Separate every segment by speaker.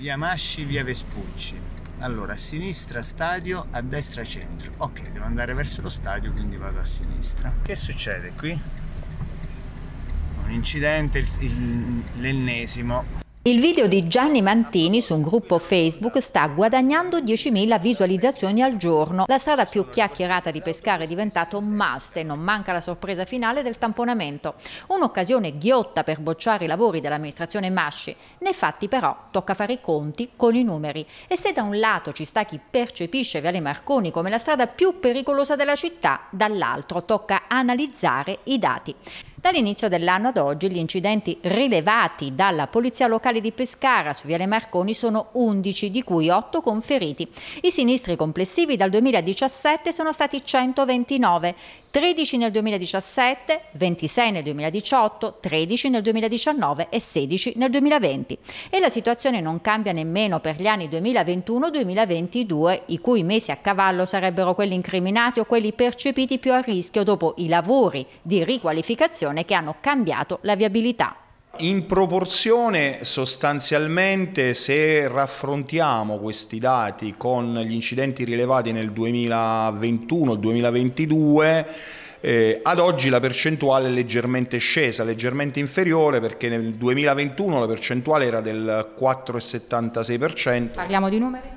Speaker 1: via Masci, via Vespucci. Allora, a sinistra stadio, a destra centro. Ok, devo andare verso lo stadio, quindi vado a sinistra. Che succede qui? Un incidente, l'ennesimo.
Speaker 2: Il video di Gianni Mantini su un gruppo Facebook sta guadagnando 10.000 visualizzazioni al giorno. La strada più chiacchierata di pescare è diventata un must e non manca la sorpresa finale del tamponamento. Un'occasione ghiotta per bocciare i lavori dell'amministrazione Masci. Nei fatti però tocca fare i conti con i numeri. E se da un lato ci sta chi percepisce Viale Marconi come la strada più pericolosa della città, dall'altro tocca analizzare i dati. Dall'inizio dell'anno ad oggi gli incidenti rilevati dalla Polizia Locale di Pescara su Viale Marconi sono 11, di cui 8 con feriti. I sinistri complessivi dal 2017 sono stati 129, 13 nel 2017, 26 nel 2018, 13 nel 2019 e 16 nel 2020. E la situazione non cambia nemmeno per gli anni 2021-2022, i cui mesi a cavallo sarebbero quelli incriminati o quelli percepiti più a rischio dopo i lavori di riqualificazione situazione che hanno cambiato la viabilità.
Speaker 1: In proporzione sostanzialmente se raffrontiamo questi dati con gli incidenti rilevati nel 2021-2022 eh, ad oggi la percentuale è leggermente scesa, leggermente inferiore perché nel 2021 la percentuale era del 4,76%. Parliamo di numeri?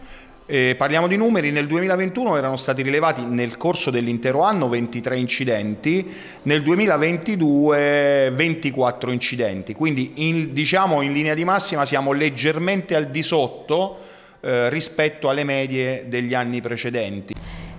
Speaker 1: Eh, parliamo di numeri, nel 2021 erano stati rilevati nel corso dell'intero anno 23 incidenti, nel 2022 24 incidenti, quindi in, diciamo in linea di massima siamo leggermente al di sotto eh, rispetto alle medie degli anni precedenti.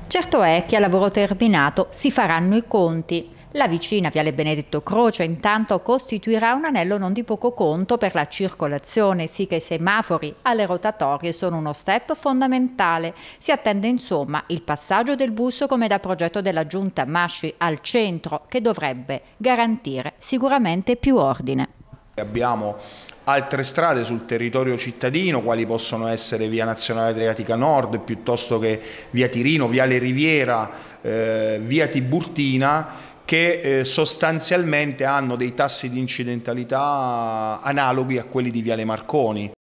Speaker 2: Certo è che a lavoro terminato si faranno i conti. La vicina Viale Benedetto Croce intanto costituirà un anello non di poco conto per la circolazione, sì che i semafori alle rotatorie sono uno step fondamentale. Si attende insomma il passaggio del bus come da progetto della giunta Masci al centro che dovrebbe garantire sicuramente più ordine.
Speaker 1: Abbiamo altre strade sul territorio cittadino, quali possono essere via Nazionale Adriatica Nord, piuttosto che via Tirino, via Le Riviera, eh, via Tiburtina, che eh, sostanzialmente hanno dei tassi di incidentalità analoghi a quelli di Viale Marconi,